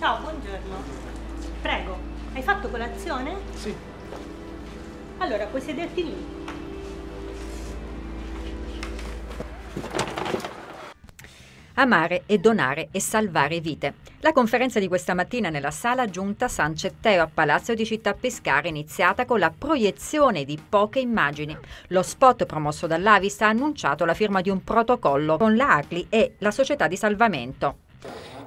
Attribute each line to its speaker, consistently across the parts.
Speaker 1: Ciao, buongiorno. Prego, hai fatto colazione? Sì. Allora, puoi sederti lì. Amare e donare e salvare vite. La conferenza di questa mattina nella sala giunta San Cetteo a Palazzo di Città Pescara è iniziata con la proiezione di poche immagini. Lo spot promosso dall'Avista ha annunciato la firma di un protocollo con l'ACLI e la società di salvamento.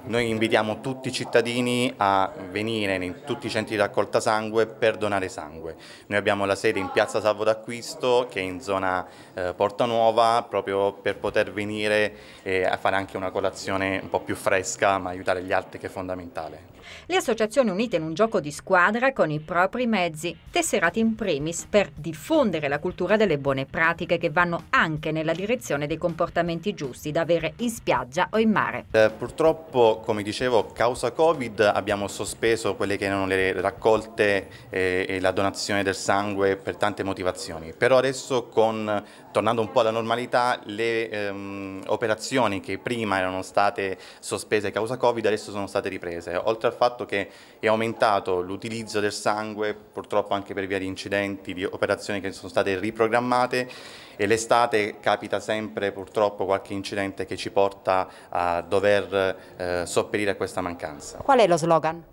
Speaker 2: Noi invitiamo tutti i cittadini a venire in tutti i centri di raccolta sangue per donare sangue. Noi abbiamo la sede in Piazza Salvo d'Acquisto che è in zona eh, Porta Nuova proprio per poter venire eh, a fare anche una colazione un po' più fresca ma aiutare gli altri che è fondamentale.
Speaker 1: Le associazioni unite in un gioco di squadra con i propri mezzi, tesserati in primis per diffondere la cultura delle buone pratiche che vanno anche nella direzione dei comportamenti giusti da avere in spiaggia o in mare.
Speaker 2: Eh, purtroppo come dicevo, causa Covid abbiamo sospeso quelle che erano le raccolte e, eh, e la donazione del sangue per tante motivazioni, però adesso con, tornando un po' alla normalità le ehm, operazioni che prima erano state sospese causa Covid adesso sono state riprese, oltre al fatto che è aumentato l'utilizzo del sangue purtroppo anche per via di incidenti, di operazioni che sono state riprogrammate e l'estate capita sempre purtroppo qualche incidente che ci porta a dover eh, sopperire a questa mancanza. Qual
Speaker 1: è lo slogan?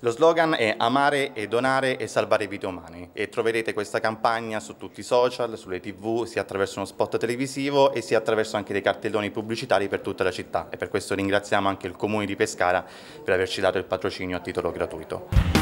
Speaker 2: Lo slogan è amare e donare e salvare vite umane e troverete questa campagna su tutti i social, sulle tv, sia attraverso uno spot televisivo e sia attraverso anche dei cartelloni pubblicitari per tutta la città e per questo ringraziamo anche il comune di Pescara per averci dato il patrocinio a titolo gratuito.